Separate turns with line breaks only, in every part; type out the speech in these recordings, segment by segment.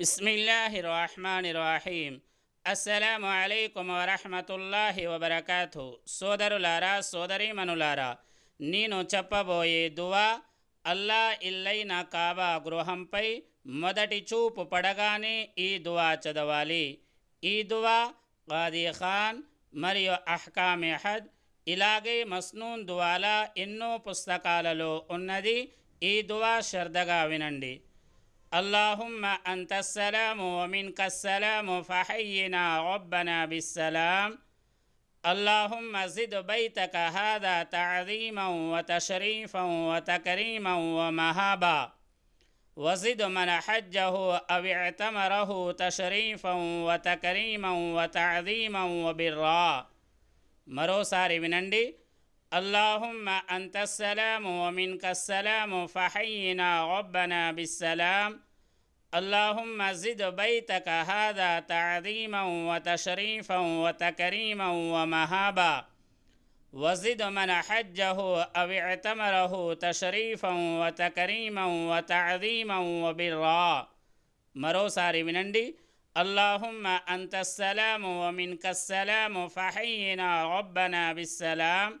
బిస్మిల్లాహి రహమాని రహీం అస్సలం అలైకుం వరహమతుల్లాహి వబర్కాతు సోదరులారా సోదరీమనులారా నేను చెప్పబోయే దువా అల్లా ఇల్లైన కాబా గృహంపై మొదటి చూపు పడగానే ఈ దువా చదవాలి ఈ దువా ఖాదీ ఖాన్ మరియు అహ్కామె హద్ ఇలాగే మస్నూన్ దువాలా ఎన్నో పుస్తకాలలో ఉన్నది ఈ దువా శ్రద్ధగా వినండి اللهم أنت السلام ومنك السلام فحينا ربنا بالسلام اللهم زد بيتك هذا تعظيما وتشريفا وتكريما ومهابا وزد من حجه أو اعتمره تشريفا وتكريما وتعظيما وبرا మరోసారి వినండి اللهم أنت السلام ومنك السلام فحينا ربنا بالسلام اللهم زد بيتك هذا تعظيما وتشريفا وتكريما ومهابا وزد من حجه أو اعتمره تشريفا وتكريما وتعظيما وبرا من منندي اللهم أنت السلام ومنك السلام فحينا ربنا بالسلام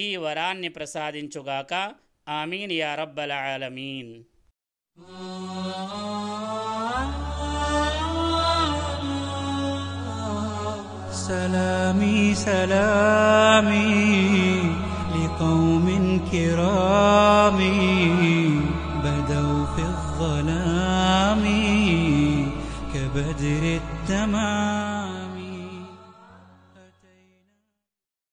ఈ వరాన్ని ప్రసాదించుగాక ఆమీన్ యా రబ్బల్ ఆలమీన్
سلامي سلامي لقوم كرام بدوا في الظلام كبدر التمام